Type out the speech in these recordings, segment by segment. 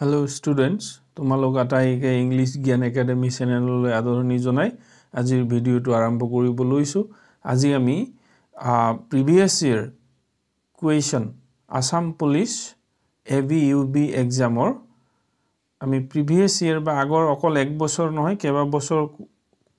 hello' students তোমালোক আটাইকে English জ্ঞান একাডেমী চেনেললৈ আদৰণি জনাই আজিৰ ভিডিঅ'টো আৰম্ভ কৰিব লৈছোঁ আজি আমি previous year question Assam police A B U B এক্সামৰ আমি প্ৰিভিয়াছ ইয়েৰ বা আগৰ অকল এক বছৰ নহয় কেইবাবছৰ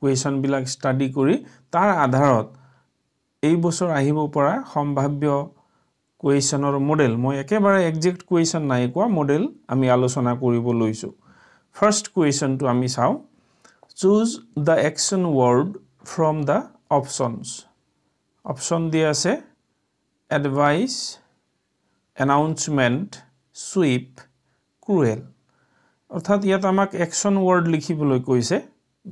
কুৱেশ্যনবিলাক ষ্টাডি কৰি তাৰ আধাৰত এইবছৰ আহিব পৰা সম্ভাৱ্য কুৱেশ্যনৰ মডেল মই একেবাৰে একজেক্ট কুৱেশ্যন নাই কোৱা মডেল আমি আলোচনা কৰিব লৈছোঁ ফাৰ্ষ্ট কুৱেশ্যনটো আমি চাওঁ choose the action word from the options option দিয়া আছে এডভাইচ এনাউন্সমেণ্ট চুইপ ক্ৰুৱেল অৰ্থাৎ ইয়াত আমাক একশ্যন ৱৰ্ড লিখিবলৈ কৈছে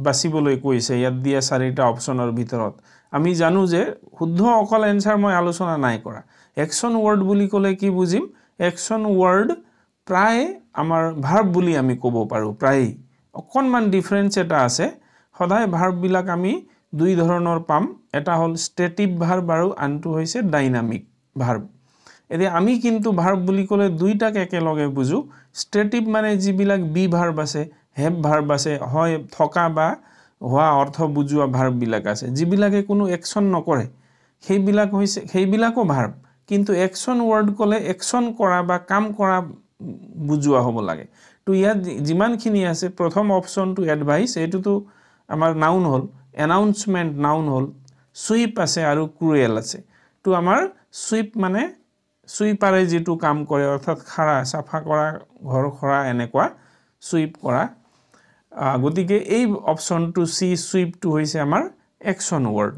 বাচিবলৈ কৈছে ইয়াত দিয়া চাৰিটা অপশ্যনৰ ভিতৰত আমি জানো যে শুদ্ধ অকল এনচাৰ মই আলোচনা নাই কৰা একশ্যন ৱৰ্ড বুলি ক'লে কি বুজিম একশ্যন ৱৰ্ড প্ৰায় আমাৰ ভাৰ্ব বুলি আমি ক'ব পাৰোঁ প্ৰায়েই অকণমান ডিফাৰেঞ্চ এটা আছে সদায় ভাৰ্ববিলাক আমি দুই ধৰণৰ পাম এটা হ'ল ষ্টেটিভ ভাৰ্ব আৰু আনটো হৈছে ডাইনামিক ভাৰ্ব এতিয়া আমি কিন্তু ভাৰ্ব বুলি ক'লে দুইটাক একেলগে বুজোঁ ষ্টেটিভ মানে যিবিলাক বি ভাৰ্ব আছে হেভ ভাৰ্ব আছে হয় থকা বা হোৱা অৰ্থ বুজোৱা ভাৰ্ববিলাক আছে যিবিলাকে কোনো একশ্যন নকৰে সেইবিলাক হৈছে সেইবিলাকো ভাৰ্ব কিন্তু একশ্যন ৱৰ্ড ক'লে একশ্যন কৰা বা কাম কৰা বুজোৱা হ'ব লাগে তো ইয়াত যিমানখিনি আছে প্ৰথম অপশ্যনটো এডভাইচ এইটোতো আমাৰ নাউন হ'ল এনাউন্সমেণ্ট নাউন হ'ল চুইপ আছে আৰু ক্ৰুৱেল আছে তো আমাৰ চুইপ মানে চুইপাৰে যিটো কাম কৰে অৰ্থাৎ খাৰা চাফা কৰা ঘৰ খৰা এনেকুৱা চুইপ কৰা গতি option two C sweep two হৈছে আমার একশন ওয়ার্ড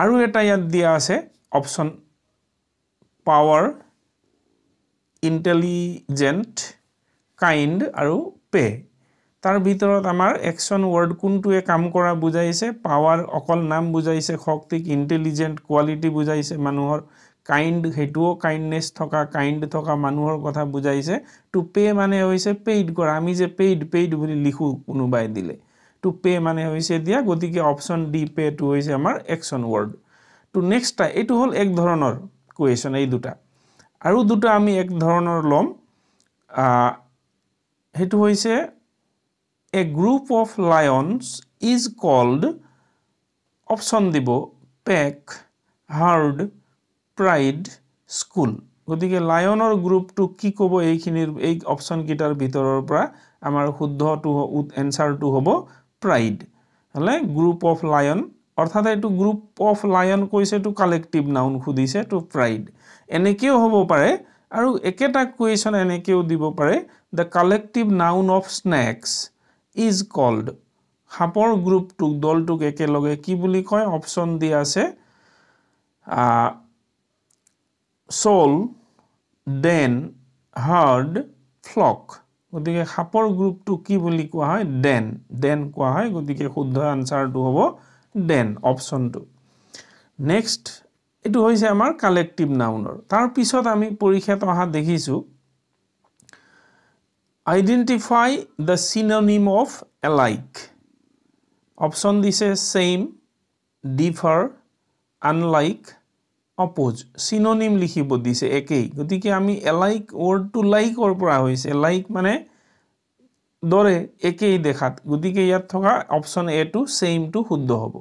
আর এটা ইয়াত দিয়া আছে অপশন পাওয়ার ইন্টেলিজেন্ট কাইন্ড আর পে তার ভিতর আমার একশন ওয়ার্ড কোনটুয়ে কাম করা বুঝাইছে পাওয়ার অকল নাম বুঝাইছে শক্তিক ইন্টেলিজেন্ট কোয়ালিটি বুঝাইছে মানুষের কাইণ্ড সেইটোও কাইণ্ডনেছ থকা কাইণ্ড থকা মানুহৰ কথা বুজাইছে টু পে' মানে হৈছে পেইড কৰা আমি যে পেইড পেইড বুলি লিখোঁ কোনোবাই দিলে টু পে' মানে হৈছে দিয়া গতিকে অপশ্যন ডি পে'টো হৈছে আমাৰ একশ্যন ৱৰ্ড টু নেক্সট এইটো হ'ল এক ধৰণৰ কুৱেশ্যন এই দুটা আৰু দুটা আমি এক ধৰণৰ ল'ম সেইটো হৈছে a group of lions is called option দিব পেক হাৰ্ড প্ৰাইড স্কুল গতিকে লায়নৰ গ্ৰুপটো কি কব এইখিনিৰ এই অপশ্যনকেইটাৰ ভিতৰৰ পৰা আমাৰ শুদ্ধটো এনসাৰটো হব প্ৰাইড হলে গ্ৰুপ অফ লায়ন অৰ্থাৎ এইটো গ্ৰুপ অফ লায়ন কৈছে এইটো কালেকটিভ নাউন সুধিছে তো প্ৰাইড এনেকৈও হব পাৰে আৰু একেটা কুৱেশ্যন এনেকৈও দিব পাৰে the collective noun of snakes is called সাপৰ গ্ৰুপটোক দলটোক একেলগে কি বুলি কয় অপশ্যন দিয়ে আছে চল ডেন হাৰ্ড ফ্লক গতিকে সাপৰ গ্ৰুপটো কি বুলি কোৱা হয় ডেন ডেন কোৱা হয় গতিকে শুদ্ধ আনচাৰটো হ'ব ডেন অপশ্যনটো নেক্সট এইটো হৈছে আমাৰ কালেক্টিভ নাউনৰ তাৰপিছত আমি পৰীক্ষাত অহা দেখিছোঁ identify the synonym of alike option দিছে same differ unlike opposite synonym লিখিব দিছে একেই গতিকে আমি এলাইক ৱৰ্ডটো লাইকৰ পৰা হৈছে লাইক মানে দৰে একেই দেখাত গতিকে ইয়াত থকা অপশ্যন এটো চেইমটো শুদ্ধ হ'ব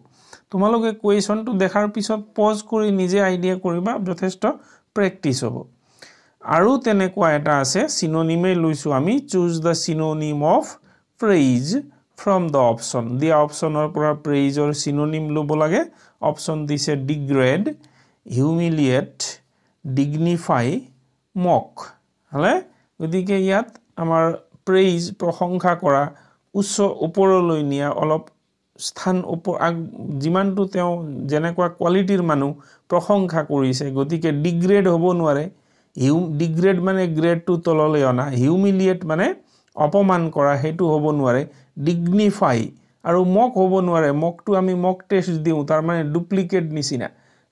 তোমালোকে কুৱেশ্যনটো দেখাৰ পিছত পজ কৰি নিজে আইডিয়া কৰিবা যথেষ্ট প্ৰেক্টিছ হ'ব আৰু তেনেকুৱা এটা আছে চিনোনিমেই লৈছোঁ আমি choose the synonym of praise from the option দিয়া অপশ্যনৰ পৰা প্ৰেইজৰ চিনোনিম ল'ব লাগে অপশ্যন দিছে ডিগ্ৰেড হিউমিলিয়েট ডিগনিফাই মক হ'লে গতিকে ইয়াত আমাৰ প্ৰেইজ প্ৰশংসা কৰা উচ্চ ওপৰলৈ নিয়া অলপ স্থান ওপ আগ যিমানটো তেওঁ যেনেকুৱা কোৱালিটিৰ মানুহ প্ৰশংসা কৰিছে গতিকে ডিগ্ৰেড হ'ব নোৱাৰে হিউ ডিগ্ৰেড মানে গ্ৰেডটো তললৈ অনা হিউমিলিয়েট মানে অপমান কৰা সেইটো হ'ব নোৱাৰে ডিগনিফাই আৰু মক হ'ব নোৱাৰে মকটো আমি মক টেষ্ট দিওঁ তাৰমানে ডুপ্লিকেট নিচিনা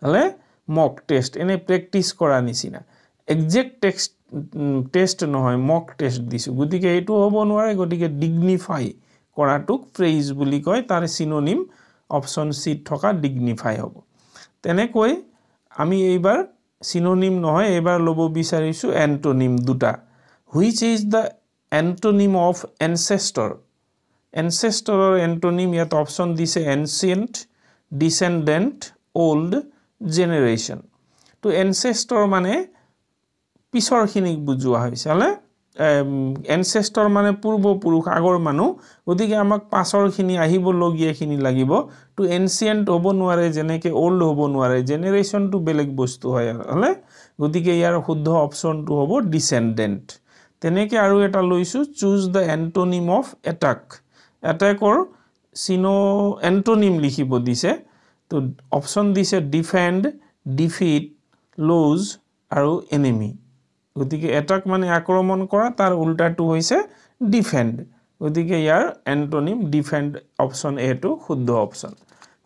হ'লে মক টেষ্ট এনে প্ৰেক্টিচ কৰা নিচিনা একজেক্ট টেক্সট টেষ্ট নহয় মক টেষ্ট দিছোঁ গতিকে এইটো হ'ব নোৱাৰে গতিকে ডিগনিফাই কৰাটোক ফ্ৰেইজ বুলি কয় তাৰ চিনোনিম অপশ্যন চিত থকা ডিগনিফাই হ'ব তেনেকৈ আমি এইবাৰ চিনোনিম নহয় এইবাৰ ল'ব বিচাৰিছোঁ এণ্টনিম দুটা which is the antonym of ancestor এনচেষ্টৰৰ এণ্টনিম ইয়াত অপশ্যন দিছে এনচিয়েণ্ট ডিচেণ্ডেণ্ট অ'ল্ড জেনেৰেশ্যন তো এনচেষ্টৰ মানে পিছৰখিনিক বুজোৱা হৈছে হ'লে এনচেষ্টৰ মানে পূৰ্বপুৰুষ আগৰ মানুহ গতিকে আমাক পাছৰখিনি আহিবলগীয়াখিনি লাগিব তো এনচিয়েণ্ট হ'ব নোৱাৰে যেনেকৈ অ'ল্ড হ'ব নোৱাৰে জেনেৰেশ্যনটো বেলেগ বস্তু হয় আৰু হ'লে গতিকে ইয়াৰ শুদ্ধ অপশ্যনটো হ'ব ডিচেণ্ডেণ্ট তেনেকৈ আৰু এটা লৈছোঁ choose the antonym of attack এটেকৰ চিন' এণ্টনিম লিখিব দিছে তো অপশ্যন দিছে ডিফেণ্ড ডিফিট লুজ আৰু এনিমি গতিকে এটাক মানে আক্ৰমণ কৰা তাৰ উল্টাটো হৈছে ডিফেণ্ড গতিকে ইয়াৰ এণ্টনিম ডিফেণ্ড অপশ্যন এটো শুদ্ধ অপশ্যন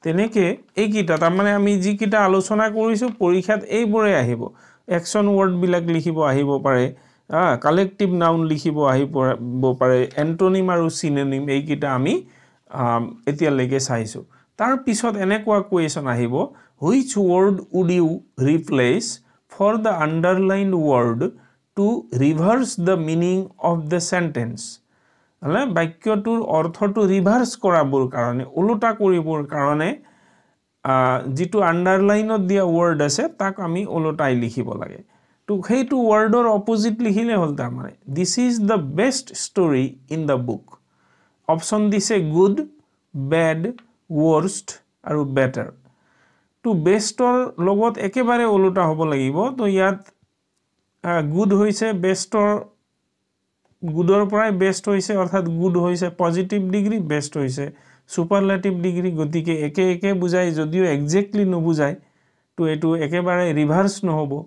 তেনেকৈ এইকেইটা তাৰমানে আমি যিকেইটা আলোচনা কৰিছোঁ পৰীক্ষাত এইবোৰে আহিব একশ্যন ৱৰ্ডবিলাক লিখিব আহিব পাৰে কালেক্টিভ নাউন লিখিব আহি পৰা পাৰে এণ্টনিম আৰু চিনেনিম এইকেইটা আমি এতিয়ালৈকে চাইছোঁ তাৰ পিছত এনেকুৱা কুৱেশ্যন আহিব which word would you replace for the underline word to reverse the meaning of the sentence হ'লে বাক্যটোৰ অৰ্থটো ৰিভাৰ্চ কৰাবৰ কাৰণে ওলোটা কৰিবৰ কাৰণে যিটো আণ্ডাৰলাইনত দিয়া ৱৰ্ড আছে তাক আমি ওলোটাই লিখিব লাগে তো সেইটো ৱৰ্ডৰ অপজিট লিখিলে হ'ল তাৰমানে this is the best story in the book option দিছে গুড বেড ৱৰ্ষ্ট আৰু বেটাৰ তো বেষ্টৰ লগত একেবাৰে ওলোটা হ'ব লাগিব তো ইয়াত গুড হৈছে বেষ্টৰ গুডৰ পৰাই বেষ্ট হৈছে অৰ্থাৎ গুড হৈছে পজিটিভ ডিগ্ৰী বেষ্ট হৈছে ছুপাৰলেটিভ ডিগ্ৰী গতিকে একে একে বুজায় যদিও একজেক্টলি নুবুজায় তো এইটো একেবাৰে ৰিভাৰ্ছ নহ'ব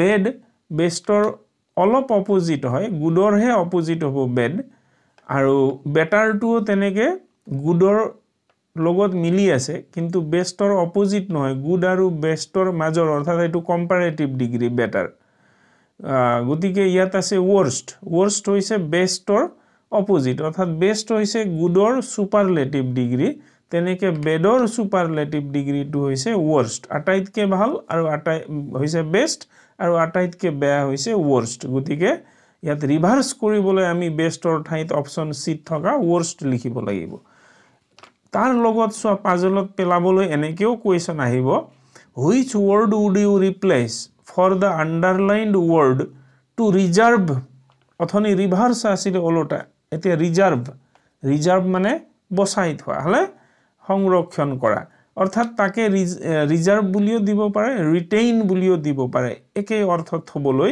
বেড বেষ্টৰ অলপ অপজিট হয় গুডৰহে অপজিট হ'ব বেড আৰু বেটাৰটোও তেনেকৈ গুডৰ লগত মিলি আছে কিন্তু বেষ্টৰ অপজিট নহয় গুড আৰু বেষ্টৰ মাজৰ অৰ্থাৎ এইটো কম্পাৰেটিভ ডিগ্ৰী বেটাৰ গতিকে ইয়াত আছে ৱৰ্ষ্ট ৱৰ্ষ্ট হৈছে বেষ্টৰ অপজিট অৰ্থাৎ বেষ্ট হৈছে গুডৰ ছুপাৰলেটিভ ডিগ্ৰী তেনেকৈ বেডৰ ছুপাৰলেটিভ ডিগ্ৰীটো হৈছে ৱৰ্ষ্ট আটাইতকৈ ভাল আৰু আটাই হৈছে বেষ্ট আৰু আটাইতকৈ বেয়া হৈছে ৱৰ্ষ্ট গতিকে ইয়াত ৰিভাৰ্ছ কৰিবলৈ আমি বেষ্টৰ ঠাইত অপশ্যন চিত থকা ৱৰ্ষ্ট লিখিব লাগিব তাৰ লগত চোৱা পাজলত পেলাবলৈ এনেকৈও কুৱেশ্যন আহিব which word would you replace for the underlined word to reserve অথনি ৰিভাৰ্চ আছিলে ওলোটা এতিয়া ৰিজাৰ্ভ ৰিজাৰ্ভ মানে বচাই থোৱা হ'লে সংৰক্ষণ কৰা অৰ্থাৎ তাকে ৰিজ ৰিজাৰ্ভ বুলিও দিব পাৰে ৰিটেইন বুলিও দিব পাৰে একেই অৰ্থত থ'বলৈ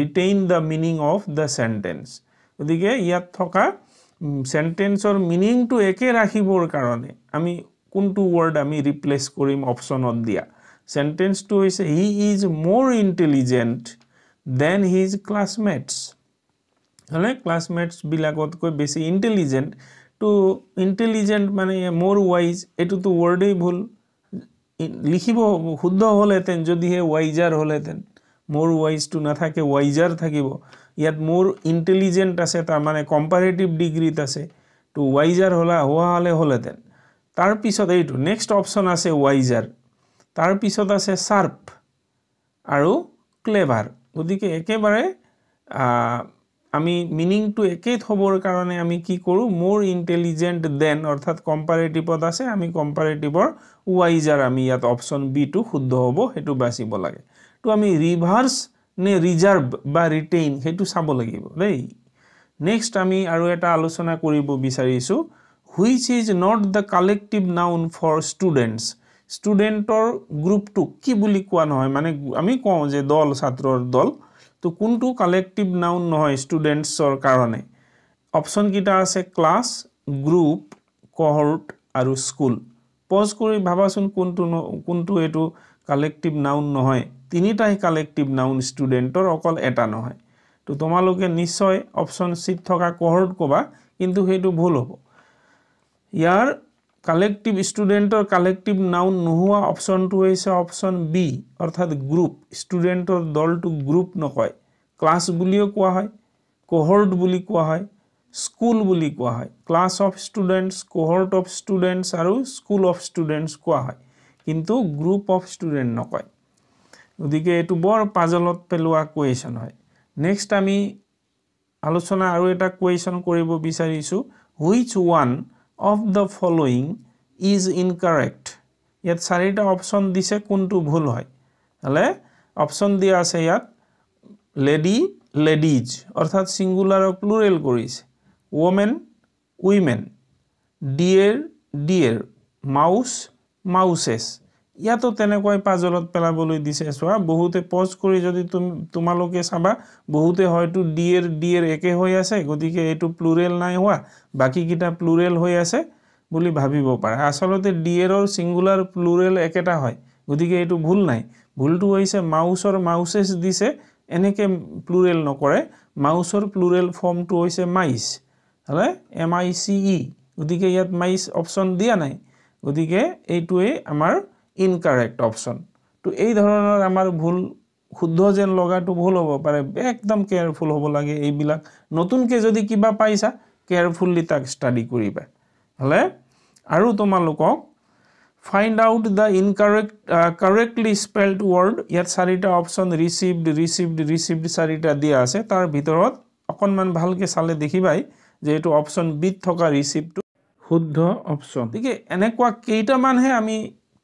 retain the meaning of the sentence গতিকে ইয়াত থকা চেণ্টেন্সৰ মিনিংটো একে ৰাখিবৰ কাৰণে আমি কোনটো ৱৰ্ড আমি ৰিপ্লেচ কৰিম অপশ্যনত দিয়া চেণ্টেন্সটো হৈছে he is more intelligent than his classmates হ'লে ক্লাছমেটছবিলাকতকৈ বেছি ইণ্টেলিজেণ্ট টু ইণ্টেলিজেণ্ট মানে ম'ৰ ৱাইজ এইটোতো ৱৰ্ডেই ভুল লিখিব শুদ্ধ হ'লহেঁতেন যদিহে ৱাইজাৰ হ'লহেঁতেন ম'ৰ ৱাইজটো নাথাকে ৱাইজাৰ থাকিব ইয়াত মোৰ ইণ্টেলিজেণ্ট আছে তাৰমানে কম্পাৰেটিভ ডিগ্ৰীত আছে তো ৱাইজাৰ হ'লা হোৱা হ'লে হ'লহেঁতেন তাৰপিছত এইটো নেক্সট অপশ্যন আছে ৱাইজাৰ তাৰপিছত আছে চাৰ্ফ আৰু ক্লেভাৰ গতিকে একেবাৰে আমি মিনিংটো একেই থ'বৰ কাৰণে আমি কি কৰোঁ মোৰ ইণ্টেলিজেণ্ট দেন অৰ্থাৎ কম্পাৰেটিভত আছে আমি কম্পাৰেটিভৰ ৱাইজাৰ আমি ইয়াত অপশ্যন বিটো শুদ্ধ হ'ব সেইটো বাচিব লাগে তো আমি ৰিভাৰ্ছ নে ৰিজাৰ্ভ বা ৰিটেইন সেইটো চাব লাগিব দেই নেক্সট আমি আৰু এটা আলোচনা কৰিব বিচাৰিছোঁ which is not the collective noun for students ষ্টুডেণ্টৰ গ্ৰুপটোক কি বুলি কোৱা নহয় মানে আমি কওঁ যে দল ছাত্ৰৰ দল তো কোনটো কালেক্টিভ নাউন নহয় ষ্টুডেণ্টছৰ কাৰণে অপশ্যনকেইটা আছে ক্লাছ গ্ৰুপ কহৰ্ট আৰু স্কুল পজ কৰি ভাবাচোন কোনটো কোনটো এইটো কালেক্টিভ নাউন নহয় তিনিটাই কালেক্টিভ নাউন ষ্টুডেণ্টৰ অকল এটা নহয় তো তোমালোকে নিশ্চয় অপশ্যন চিত থকা কোহৰত ক'বা কিন্তু সেইটো ভুল হ'ব ইয়াৰ কালেক্টিভ ষ্টুডেণ্টৰ কালেক্টিভ নাউন নোহোৱা অপশ্যনটো হৈছে অপশ্যন বি অৰ্থাৎ গ্ৰুপ ষ্টুডেণ্টৰ দলটোক গ্ৰুপ নকয় ক্লাছ বুলিও কোৱা হয় কোহৰ্ট বুলি কোৱা হয় স্কুল বুলি কোৱা হয় class of students cohort of students আৰু স্কুল অফ ষ্টুডেণ্টছ কোৱা হয় কিন্তু গ্ৰুপ অফ ষ্টুডেণ্ট নকয় গতিকে এইটো বৰ পাজলত পেলোৱা কুৱেশ্যন হয় নেক্সট আমি আলোচনা আৰু এটা কুৱেশ্যন কৰিব বিচাৰিছোঁ which one of the following is incorrect ইয়াত চাৰিটা অপশ্যন দিছে কোনটো ভুল হয় হ'লে অপশ্যন দিয়া আছে ইয়াত লেডি লেডিজ অৰ্থাৎ ছিংগুলাৰক প্লুৰেল কৰিছে women women deer deer mouse mouses ইয়াতো তেনেকুৱাই পাজলত পেলাবলৈ দিছে চোৱা বহুতে পজ কৰি যদি তুমি তোমালোকে চাবা বহুতে হয়তো ডি এৰ ডি এৰ একে হৈ আছে গতিকে এইটো প্লুৰেল নাই হোৱা বাকীকেইটা প্লুৰেল হৈ আছে বুলি ভাবিব পাৰে আচলতে ডি এৰৰ ছিংগুলাৰ প্লুৰেল একেটা হয় গতিকে এইটো ভুল নাই ভুলটো হৈছে মাউছৰ মাউচেছ দিছে এনেকৈ প্লুৰেল নকৰে মাউছৰ প্লুৰেল ফৰ্মটো হৈছে মাইচ হ'লে এম আই চি ই গতিকে ইয়াত মাইচ অপশ্যন দিয়া নাই গতিকে এইটোৱেই আমাৰ ইনকাৰেক্ট অপশ্যন তো এই ধৰণৰ আমাৰ ভুল শুদ্ধ যেন লগাটো ভুল হ'ব পাৰে একদম কেয়াৰফুল হ'ব লাগে এইবিলাক নতুনকৈ যদি কিবা পাইছা কেয়াৰফুল্লি তাক ষ্টাডি কৰিবা হ'লে আৰু তোমালোকক find out the incorrect correctly spelled word ইয়াত চাৰিটা অপশ্যন ৰিচিভড ৰিচিভড ৰিচিভড চাৰিটা দিয়া আছে তাৰ ভিতৰত অকণমান ভালকৈ চালে দেখিবাই যে এইটো অপশ্যন বিত থকা ৰিচিপ্টটো শুদ্ধ অপশ্যন গতিকে এনেকুৱা কেইটামানহে আমি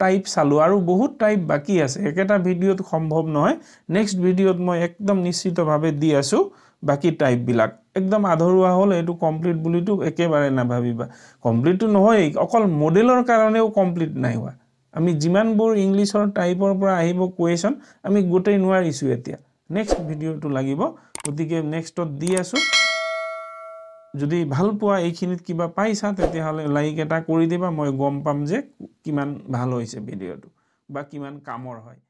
টাইপ চালোঁ আৰু বহুত টাইপ বাকী আছে একেটা ভিডিঅ'ত সম্ভৱ নহয় নেক্সট ভিডিঅ'ত মই একদম নিশ্চিতভাৱে দি আছোঁ বাকী টাইপবিলাক একদম আধৰুৱা হ'ল এইটো কমপ্লিট বুলিতো একেবাৰে নাভাবিবা কমপ্লিটটো নহয়েই অকল মডেলৰ কাৰণেও কমপ্লিট নাই হোৱা আমি যিমানবোৰ ইংলিছৰ টাইপৰ পৰা আহিব কুৱেশ্যন আমি গোটেই নোৱাৰিছোঁ এতিয়া নেক্সট ভিডিঅ'টো লাগিব গতিকে নেক্সটত দি আছোঁ যদি ভাল পোৱা এইখিনিত কিবা পাইছা তেতিয়াহ'লে লাইক এটা কৰি দিবা মই গম পাম যে কিমান ভাল হৈছে ভিডিঅ'টো বা কিমান কামৰ হয়